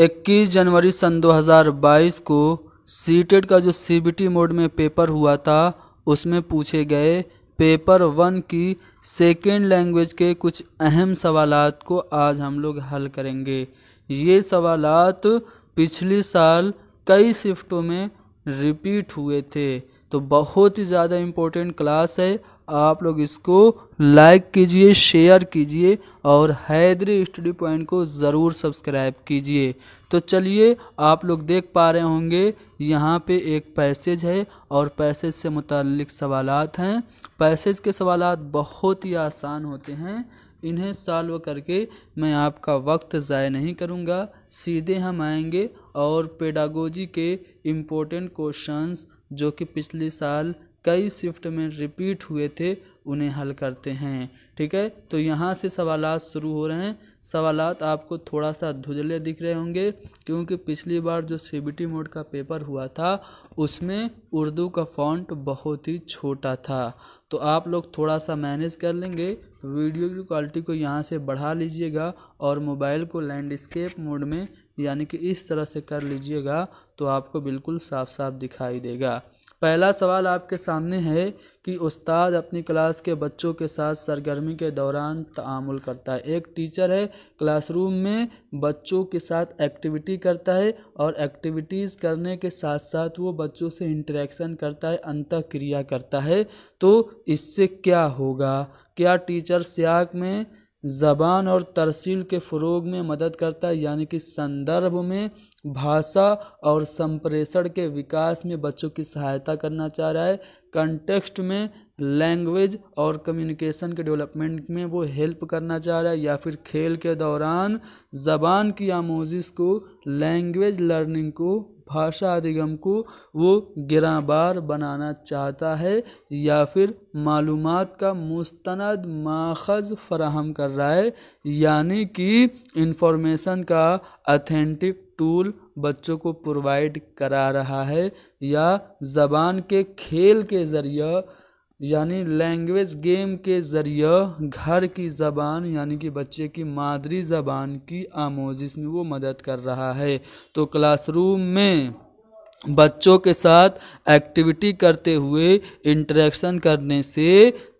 21 जनवरी सन 2022 को सीटेट का जो सीबीटी मोड में पेपर हुआ था उसमें पूछे गए पेपर वन की सेकेंड लैंग्वेज के कुछ अहम सवालात को आज हम लोग हल करेंगे ये सवालात पिछले साल कई शिफ्टों में रिपीट हुए थे तो बहुत ही ज़्यादा इम्पोर्टेंट क्लास है आप लोग इसको लाइक कीजिए शेयर कीजिए और हैदरी स्टडी पॉइंट को ज़रूर सब्सक्राइब कीजिए तो चलिए आप लोग देख पा रहे होंगे यहाँ पे एक पैसेज है और पैसेज से मुतल सवाल हैं पैसेज के सवाल बहुत ही आसान होते हैं इन्हें सॉल्व करके मैं आपका वक्त ज़ाय नहीं करूँगा सीधे हम आएंगे और पेडागोजी के इम्पोर्टेंट क्वेश्चंस जो कि पिछले साल कई शिफ्ट में रिपीट हुए थे उन्हें हल करते हैं ठीक है तो यहाँ से सवाल शुरू हो रहे हैं सवाल आपको थोड़ा सा धुजले दिख रहे होंगे क्योंकि पिछली बार जो सी मोड का पेपर हुआ था उसमें उर्दू का फॉन्ट बहुत ही छोटा था तो आप लोग थोड़ा सा मैनेज कर लेंगे वीडियो की क्वालिटी को यहाँ से बढ़ा लीजिएगा और मोबाइल को लैंडस्केप मोड में यानी कि इस तरह से कर लीजिएगा तो आपको बिल्कुल साफ साफ दिखाई देगा पहला सवाल आपके सामने है कि उस्ताद अपनी क्लास के बच्चों के साथ सरगर्मी के दौरान तामुल करता है एक टीचर है क्लासरूम में बच्चों के साथ एक्टिविटी करता है और एक्टिविटीज़ करने के साथ साथ वो बच्चों से इंटरेक्शन करता है अंत क्रिया करता है तो इससे क्या होगा क्या टीचर स्याक में ज़बान और तरसील के फ़रोग में मदद करता है यानी कि संदर्भ में भाषा और संप्रेषण के विकास में बच्चों की सहायता करना चाह रहा है कंटेक्स्ट में लैंग्वेज और कम्युनिकेशन के डेवलपमेंट में वो हेल्प करना चाह रहा है या फिर खेल के दौरान ज़बान की आमोजिश को लैंग्वेज लर्निंग को भाषा अधिगम को वो गिराबार बनाना चाहता है या फिर मालूम का मुस्ंद माखज़ फराहम कर रहा है यानी कि इंफॉर्मेशन का अथेंटिक टूल बच्चों को प्रोवाइड करा रहा है या ज़बान के खेल के ज़रिए यानी लैंग्वेज गेम के ज़रिए घर की ज़बान यानी कि बच्चे की मादरी ज़बान की आमोजिश में वो मदद कर रहा है तो क्लासरूम में बच्चों के साथ एक्टिविटी करते हुए इंटरेक्शन करने से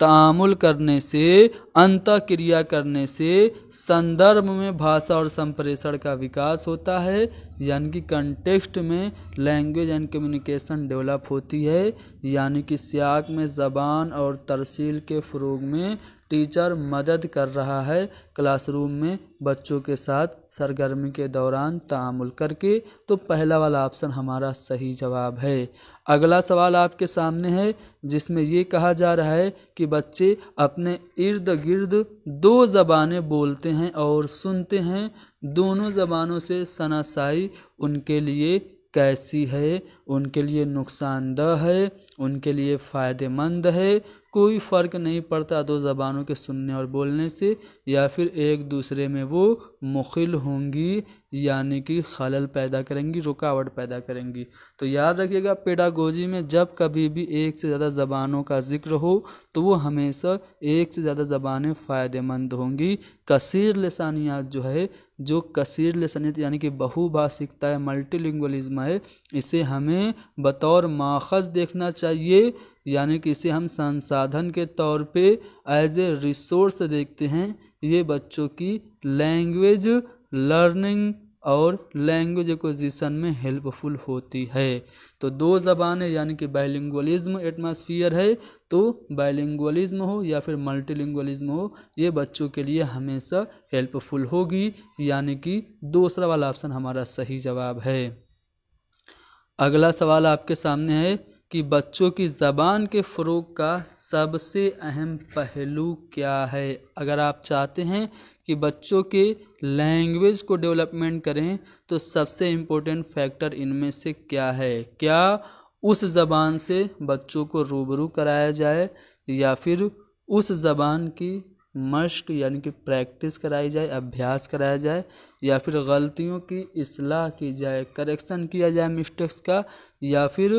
तामुल करने से अंत क्रिया करने से संदर्भ में भाषा और संप्रेषण का विकास होता है यानी कि कंटेक्स्ट में लैंग्वेज एंड कम्युनिकेशन डेवलप होती है यानी कि सियाक में ज़बान और तरसील के फ्रोग में टीचर मदद कर रहा है क्लासरूम में बच्चों के साथ सरगर्मी के दौरान तामुल करके तो पहला वाला ऑप्शन हमारा सही जवाब है अगला सवाल आपके सामने है जिसमें ये कहा जा रहा है कि बच्चे अपने इर्द गिर्द दो ज़बानें बोलते हैं और सुनते हैं दोनों ज़बानों से सनासाई उनके लिए कैसी है उनके लिए नुकसानदह है उनके लिए फ़ायदेमंद है कोई फ़र्क नहीं पड़ता दो ज़बानों के सुनने और बोलने से या फिर एक दूसरे में वो मुखिल होंगी यानी कि खलल पैदा करेंगी रुकावट पैदा करेंगी तो याद रखिएगा पेडागोजी में जब कभी भी एक से ज़्यादा ज़बानों का जिक्र हो तो वो हमेशा एक से ज़्यादा ज़बानें फ़ायदेमंद होंगी कसीर लसानियात जो है जो कसीर लसानियत यानी कि बहुभाषिकता है मल्टीलिंगलिज्म है इसे हमें बतौर माखज़ देखना चाहिए यानी कि इसे हम संसाधन के तौर पे एज ए रिसोर्स देखते हैं ये बच्चों की लैंग्वेज लर्निंग और लैंग्वेज एक्विजिशन में हेल्पफुल होती है तो दो ज़बानें यानी कि बाइलिंगुअलिज्म एटमॉस्फियर है तो बाइलिंगुअलिज्म हो या फिर मल्टीलिंगुअलिज्म हो ये बच्चों के लिए हमेशा हेल्पफुल होगी यानी कि दूसरा वाला ऑप्शन हमारा सही जवाब है अगला सवाल आपके सामने है कि बच्चों की ज़बान के फ़रोग का सबसे अहम पहलू क्या है अगर आप चाहते हैं कि बच्चों के लैंग्वेज को डेवलपमेंट करें तो सबसे इम्पोर्टेंट फैक्टर इनमें से क्या है क्या उस ज़बान से बच्चों को रूबरू कराया जाए या फिर उस ज़बान की मश्क यानी कि प्रैक्टिस कराई जाए अभ्यास कराया जाए या फिर गलतियों की असलाह की जाए करेक्शन किया जाए मिस्टेक्स का या फिर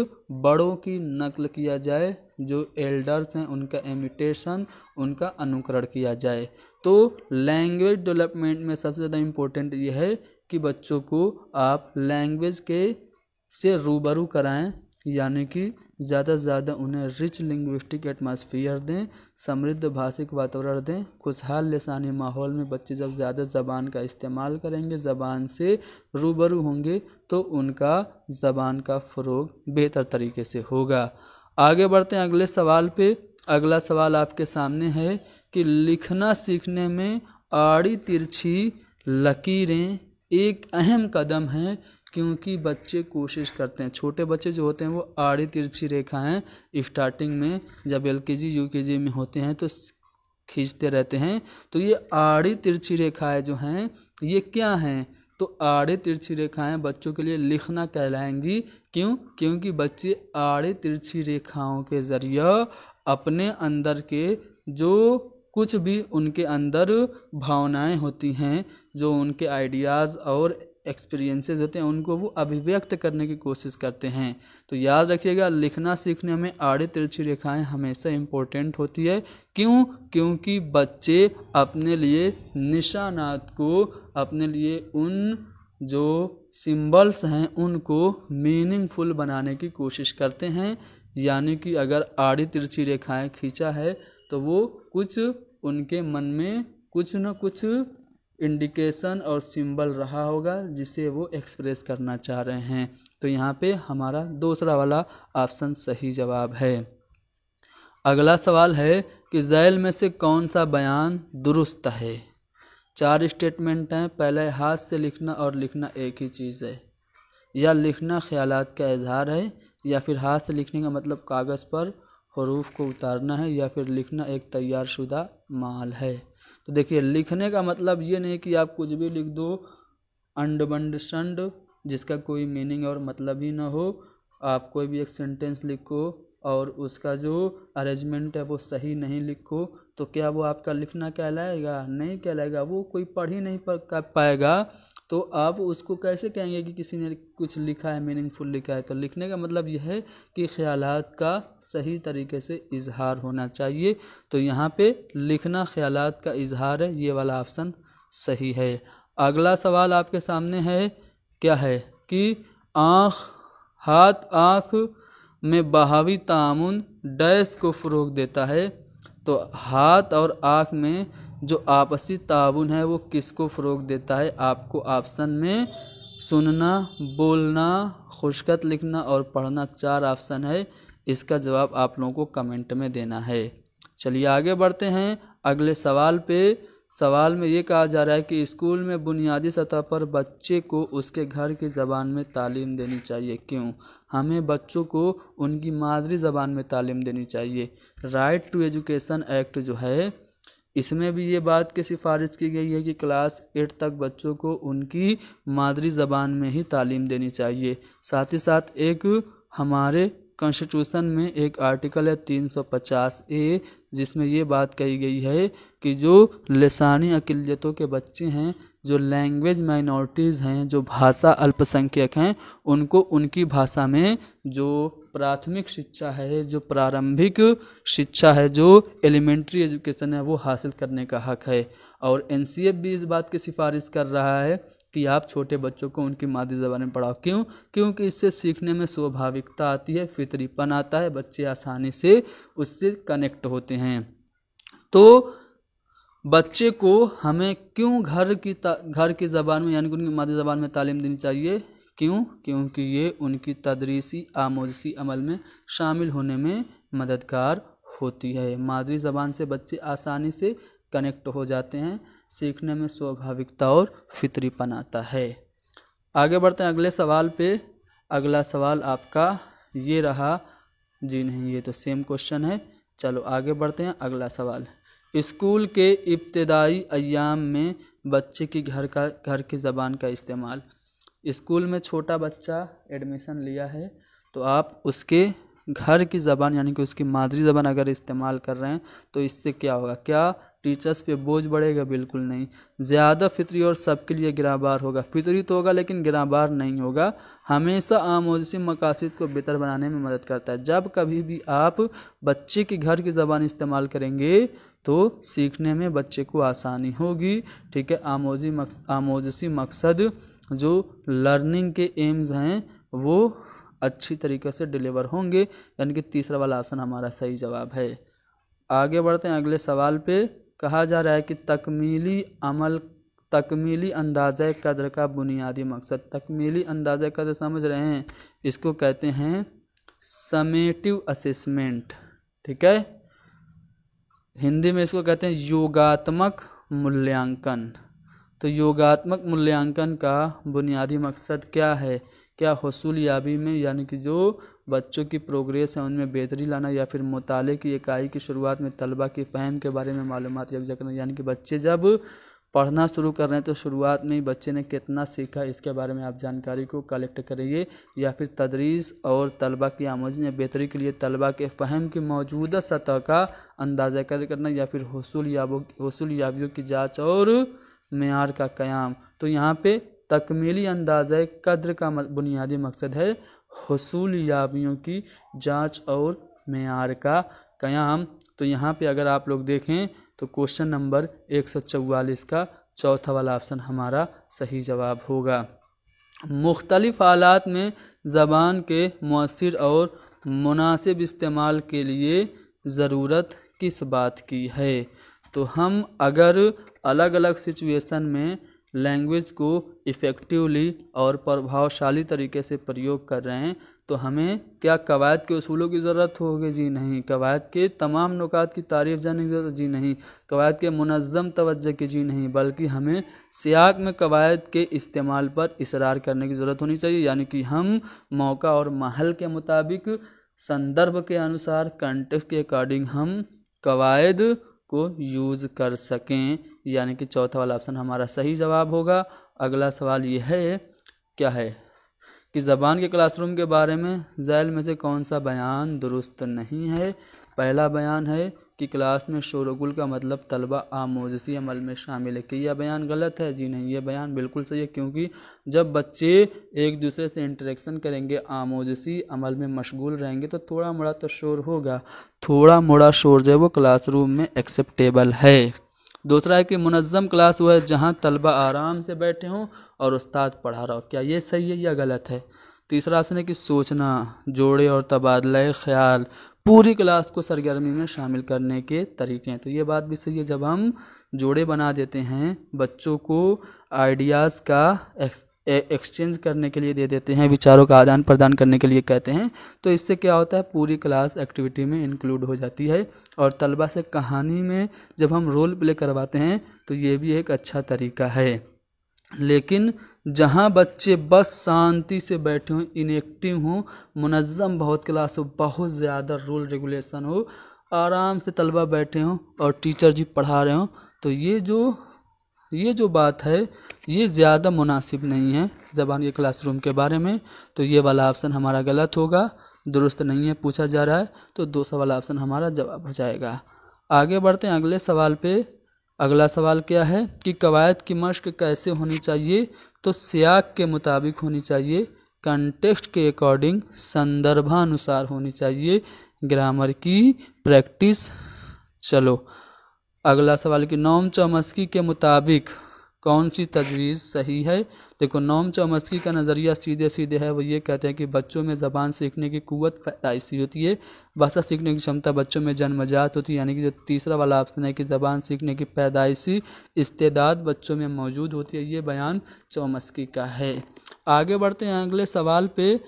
बड़ों की नकल किया जाए जो एल्डर्स हैं उनका इमिटेशन उनका अनुकरण किया जाए तो लैंग्वेज डेवलपमेंट में सबसे ज़्यादा इम्पोर्टेंट ये है कि बच्चों को आप लैंग्वेज के से रूबरू कराएं यानी कि ज़्यादा से ज़्यादा उन्हें रिच लिंग्विस्टिक एटमॉस्फियर दें समृद्ध भाषिक वातावरण दें खुशहाल लसानी माहौल में बच्चे जब ज़्यादा ज़बान का इस्तेमाल करेंगे ज़बान से रूबरू होंगे तो उनका ज़बान का फ़रोग बेहतर तरीके से होगा आगे बढ़ते हैं अगले सवाल पे अगला सवाल आपके सामने है कि लिखना सीखने में आड़ी तिरछी लकीरें एक अहम कदम है क्योंकि बच्चे कोशिश करते हैं छोटे बच्चे जो होते हैं वो आड़ी तिरछी रेखाएं स्टार्टिंग में जब एल के जी यू के जी में होते हैं तो खींचते रहते हैं तो ये आड़ी तिरछी रेखाएं जो हैं ये क्या हैं तो आड़े तिरछी रेखाएं बच्चों के लिए लिखना कहलाएंगी क्यों क्योंकि बच्चे आड़े तिरछी रेखाओं के ज़रिए अपने अंदर के जो कुछ भी उनके अंदर भावनाएं होती हैं जो उनके आइडियाज़ और एक्सपीरियंसेस होते हैं उनको वो अभिव्यक्त करने की कोशिश करते हैं तो याद रखिएगा लिखना सीखने में आड़े तिरछी रेखाएं हमेशा इम्पोर्टेंट होती है क्यों क्योंकि बच्चे अपने लिए निशानात को अपने लिए उन जो सिंबल्स हैं उनको मीनिंगफुल बनाने की कोशिश करते हैं यानी कि अगर आड़ी तिरछी रेखाएं खींचा है तो वो कुछ उनके मन में कुछ न कुछ इंडिकेशन और सिंबल रहा होगा जिसे वो एक्सप्रेस करना चाह रहे हैं तो यहाँ पे हमारा दूसरा वाला ऑप्शन सही जवाब है अगला सवाल है कि जैल में से कौन सा बयान दुरुस्त है चार स्टेटमेंट हैं पहले हाथ से लिखना और लिखना एक ही चीज़ है या लिखना ख्याल का इजहार है या फिर हाथ से लिखने का मतलब कागज़ पर हरूफ को उतारना है या फिर लिखना एक तैयार शुदा माल है तो देखिए लिखने का मतलब ये नहीं कि आप कुछ भी लिख दो अंड बंड संड जिसका कोई मीनिंग और मतलब ही ना हो आप कोई भी एक सेंटेंस लिखो और उसका जो अरेंजमेंट है वो सही नहीं लिखो तो क्या वो आपका लिखना कहलाएगा नहीं कहलाएगा वो कोई पढ़ ही नहीं पाएगा तो आप उसको कैसे कहेंगे कि किसी ने कुछ लिखा है मीनिंगफुल लिखा है तो लिखने का मतलब यह है कि ख्याल का सही तरीके से इजहार होना चाहिए तो यहाँ पे लिखना ख्याल का इजहार है ये वाला ऑप्शन सही है अगला सवाल आपके सामने है क्या है कि आँख हाथ आँख में बहावी तामुन डैश को फ़रोग देता है तो हाथ और आँख में जो आपसी ताउन है वो किसको फ़रोग देता है आपको ऑप्शन में सुनना बोलना खुशकत लिखना और पढ़ना चार ऑप्शन है इसका जवाब आप लोगों को कमेंट में देना है चलिए आगे बढ़ते हैं अगले सवाल पे सवाल में ये कहा जा रहा है कि स्कूल में बुनियादी सतह पर बच्चे को उसके घर की ज़बान में तालीम देनी चाहिए क्यों हमें बच्चों को उनकी मादरी ज़बान में तालीम देनी चाहिए राइट टू एजुकेशन एक्ट जो है इसमें भी ये बात की सिफारिश की गई है कि क्लास एट तक बच्चों को उनकी मादरी ज़बान में ही तालीम देनी चाहिए साथ ही साथ एक हमारे कॉन्स्टिट्यूशन में एक आर्टिकल है 350 ए जिसमें ये बात कही गई है कि जो लसानी अकलीतों के बच्चे हैं जो लैंग्वेज माइनॉरिटीज़ हैं जो भाषा अल्पसंख्यक हैं उनको उनकी भाषा में जो प्राथमिक शिक्षा है जो प्रारंभिक शिक्षा है जो एलिमेंट्री एजुकेशन है वो हासिल करने का हक है और एन भी इस बात की सिफारिश कर रहा है कि आप छोटे बच्चों को उनकी मादरी ज़बान में पढ़ाओ क्यों क्योंकि इससे सीखने में स्वाभाविकता आती है फितरीपन आता है बच्चे आसानी से उससे कनेक्ट होते हैं तो बच्चे को हमें क्यों घर की घर की ज़बान में यानी कि उनकी मादरी ज़बान में तालीम देनी चाहिए क्यों क्योंकि ये उनकी तदरीसी आमोजसी अमल में शामिल होने में मददगार होती है मादरी ज़बान से बच्चे आसानी से कनेक्ट हो जाते हैं सीखने में स्वाभाविकता और फितरीपन आता है आगे बढ़ते हैं अगले सवाल पे अगला सवाल आपका ये रहा जी नहीं ये तो सेम क्वेश्चन है चलो आगे बढ़ते हैं अगला सवाल स्कूल के इब्तदाई अयाम में बच्चे की घर का घर की ज़बान का इस्तेमाल स्कूल में छोटा बच्चा एडमिशन लिया है तो आप उसके घर की ज़बान यानी कि उसकी मादरी ज़बान अगर इस्तेमाल कर रहे हैं तो इससे क्या होगा क्या टीचर्स पे बोझ बढ़ेगा बिल्कुल नहीं ज़्यादा फितरी और सबके लिए गिराबार होगा फितरी तो होगा लेकिन गिराबार नहीं होगा हमेशा आमोजी मकासद को बेहतर बनाने में मदद करता है जब कभी भी आप बच्चे के घर की ज़बान इस्तेमाल करेंगे तो सीखने में बच्चे को आसानी होगी ठीक है आमोजी मक्स, आमोजसी मकसद जो लर्निंग के एम्स हैं वो अच्छी तरीके से डिलीवर होंगे यानी कि तीसरा वाला ऑप्शन हमारा सही जवाब है आगे बढ़ते हैं अगले सवाल पे कहा जा रहा है कि तकमीली अमल तकमीली अंदाज़ कदर का बुनियादी मकसद तकमीली अंदाज़ कदर समझ रहे हैं इसको कहते हैं समेटिव असेसमेंट ठीक है हिंदी में इसको कहते हैं योगात्मक मूल्यांकन तो योगात्मक मूल्यांकन का बुनियादी मकसद क्या है क्या हसूल याबी में यानी कि जो बच्चों की प्रोग्रेस है उनमें बेहतरी लाना या फिर मुताले की इकाई की शुरुआत में तलबा की फ़हम के बारे में मालूम यकजा करना यानी कि बच्चे जब पढ़ना शुरू कर रहे हैं तो शुरुआत में ही बच्चे ने कितना सीखा इसके बारे में आप जानकारी को कलेक्ट करिए या फिर तदरीस और तलबा की आमोजन या बेहतरी के लिए तलबा के फ़हम की मौजूदा सतह का अंदाज़ा कर करना या फिर हसूल याबों हौसल याबियों की जाँच और मैार का क्याम तो यहाँ पे तकमीली अंदाज़ कद्र का बुनियादी मकसद है हसूल याबियों की जांच और मैार का क़याम तो यहाँ पे अगर आप लोग देखें तो क्वेश्चन नंबर एक सौ चवालीस का चौथा वाला ऑप्शन हमारा सही जवाब होगा मुख्तलिफ़ हालात में ज़बान के मौसर और मुनासिब इस्तेमाल के लिए ज़रूरत किस बात की है तो हम अगर अलग अलग सिचुएशन में लैंग्वेज को इफ़ेक्टिवली और प्रभावशाली तरीके से प्रयोग कर रहे हैं तो हमें क्या कवायद के असूलों की ज़रूरत होगी जी नहीं कवायद के तमाम नुकात की तारीफ जाने की ज़रूरत जी नहीं कवायद के मुनज़म तवज्जो की जी नहीं बल्कि हमें सियाक में कवायद के इस्तेमाल पर इसरार करने की ज़रूरत होनी चाहिए यानी कि हम मौका और महल के मुताबिक संदर्भ के अनुसार कंटेस्ट के अकॉर्डिंग हम कवायद को यूज़ कर सकें यानी कि चौथा वाला ऑप्शन हमारा सही जवाब होगा अगला सवाल यह है क्या है कि ज़बान के क्लासरूम के बारे में जैल में से कौन सा बयान दुरुस्त नहीं है पहला बयान है कि क्लास में शोरगुल का मतलब तलबा आमोजसी अमल में शामिल है कि यह बयान गलत है जी नहीं यह बयान बिल्कुल सही है क्योंकि जब बच्चे एक दूसरे से इंटरेक्शन करेंगे आमोजसी अमल में मशगूल रहेंगे तो थोड़ा मोड़ा तो शोर होगा थोड़ा मोड़ा शोर जो है वो क्लासरूम में एक्सेप्टेबल है दूसरा है कि मुनज़म क्लास वह है जहाँ तलबा आराम से बैठे हों और उस्ताद पढ़ा रहा हो क्या ये सही है या गलत है तीसरा आसन है कि सोचना जोड़े और तबादला ख्याल पूरी क्लास को सरगर्मी में शामिल करने के तरीके हैं तो ये बात भी सही है जब हम जोड़े बना देते हैं बच्चों को आइडियाज़ का एक्सचेंज करने के लिए दे देते हैं विचारों का आदान प्रदान करने के लिए कहते हैं तो इससे क्या होता है पूरी क्लास एक्टिविटी में इंक्लूड हो जाती है और तलबा से कहानी में जब हम रोल प्ले करवाते हैं तो ये भी एक अच्छा तरीका है लेकिन जहाँ बच्चे बस शांति से बैठे हों इनेक्टिव हों मनज़म बहुत क्लास हो बहुत ज़्यादा रूल रेगुलेशन हो आराम से तलबा बैठे हों और टीचर जी पढ़ा रहे हों तो ये जो ये जो बात है ये ज़्यादा मुनासिब नहीं है ज़बान के क्लासरूम के बारे में तो ये वाला ऑप्शन हमारा गलत होगा दुरुस्त नहीं है पूछा जा रहा है तो दो वाला ऑप्शन हमारा जवाब हो जाएगा आगे बढ़ते हैं अगले सवाल पे अगला सवाल क्या है कि कवायद की मश्क कैसे होनी चाहिए तो सियाक के मुताबिक होनी चाहिए कंटेक्स्ट के अकॉर्डिंग संदर्भानुसार होनी चाहिए ग्रामर की प्रैक्टिस चलो अगला सवाल कि नोम चमस्की के मुताबिक कौन सी तजवीज़ सही है देखो नोम चमस्की का नज़रिया सीधे सीधे है वो ये कहते हैं कि बच्चों में ज़बान सीखने की क़ुत पैदाइशी होती है भाषा सीखने की क्षमता बच्चों में जन्मजात होती है यानी कि जो तीसरा वाला ऑप्शन है कि ज़बान सीखने की पैदाइशी इस्तेदाद बच्चों में मौजूद होती है ये बयान चौमस्की का है आगे बढ़ते हैं अगले सवाल पर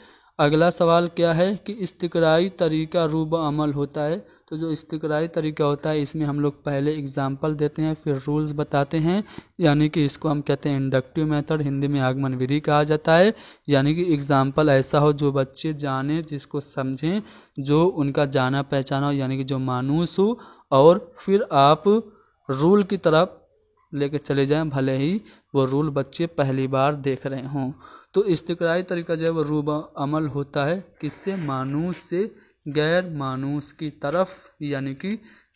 अगला सवाल क्या है कि इसतराई तरीका रूब अमल होता है तो जो इस्तकारी तरीका होता है इसमें हम लोग पहले एग्ज़ाम्पल देते हैं फिर रूल्स बताते हैं यानी कि इसको हम कहते हैं इंडक्टिव मेथड हिंदी में आगमन विधि कहा जाता है यानी कि एग्ज़ाम्पल ऐसा हो जो बच्चे जाने जिसको समझें जो उनका जाना पहचाना हो यानी कि जो मानूस हो और फिर आप रूल की तरफ लेके चले जाएं भले ही वो रूल बच्चे पहली बार देख रहे हों तो इस्तकारी तरीका जो है वो रूब अमल होता है किससे मानूस से गैर मानूस की तरफ यानी कि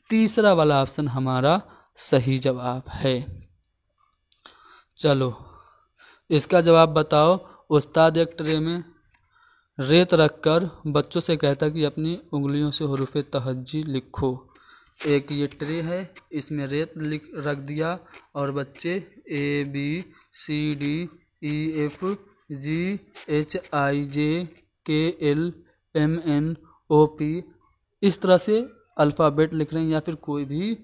तीसरा वाला ऑप्शन हमारा सही जवाब है चलो इसका जवाब बताओ उस्ताद एक ट्रे में रेत रखकर बच्चों से कहता कि अपनी उंगलियों से हरूफ तहजी लिखो एक ये ट्रे है इसमें रेत लिख रख दिया और बच्चे A B C D E F G H I J K L M N O P इस तरह से अल्फ़ाबेट लिख रहे हैं या फिर कोई भी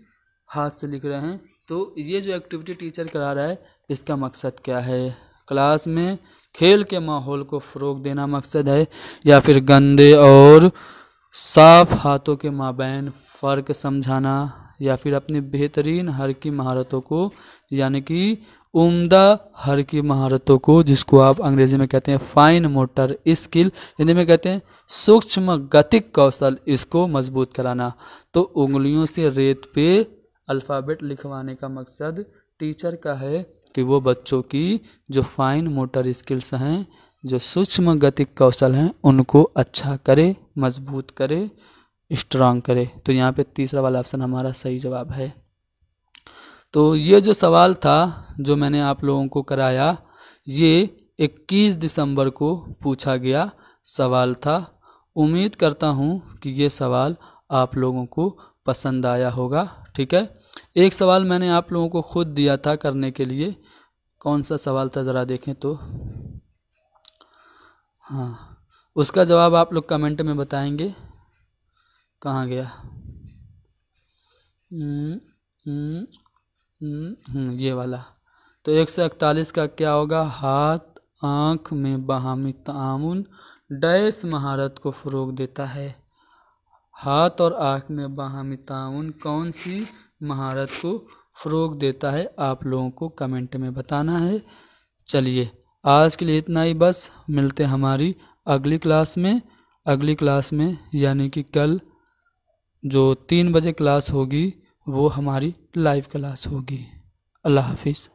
हाथ से लिख रहे हैं तो ये जो एक्टिविटी टीचर करा रहा है इसका मकसद क्या है क्लास में खेल के माहौल को फ़रोग देना मकसद है या फिर गंदे और साफ हाथों के माबेन फ़र्क समझाना या फिर अपनी बेहतरीन हर की महारतों को यानी कि उम्दा हर की महारतों को जिसको आप अंग्रेजी में कहते हैं फाइन मोटर स्किल हिंदी में कहते हैं सूक्ष्म गतिक कौशल इसको मजबूत कराना तो उंगलियों से रेत पे अल्फ़ाबेट लिखवाने का मकसद टीचर का है कि वो बच्चों की जो फाइन मोटर स्किल्स हैं जो सूक्ष्म गतिक कौशल हैं उनको अच्छा करे मजबूत करे स्ट्रांग करे तो यहाँ पे तीसरा वाला ऑप्शन हमारा सही जवाब है तो ये जो सवाल था जो मैंने आप लोगों को कराया ये 21 दिसंबर को पूछा गया सवाल था उम्मीद करता हूँ कि ये सवाल आप लोगों को पसंद आया होगा ठीक है एक सवाल मैंने आप लोगों को खुद दिया था करने के लिए कौन सा सवाल था ज़रा देखें तो हाँ उसका जवाब आप लोग कमेंट में बताएंगे कहाँ गया हम्म, हम्म, हम्म। हम्म, ये वाला तो एक सौ इकतालीस का क्या होगा हाथ आँख में बहामी तामुन डैश महारत को फ़रोग देता है हाथ और आँख में बहामी ताउन कौन सी महारत को फ़रोग देता है आप लोगों को कमेंट में बताना है चलिए आज के लिए इतना ही बस मिलते हमारी अगली क्लास में अगली क्लास में यानी कि कल जो तीन बजे क्लास होगी वो हमारी लाइव क्लास होगी अल्लाह हाफिज़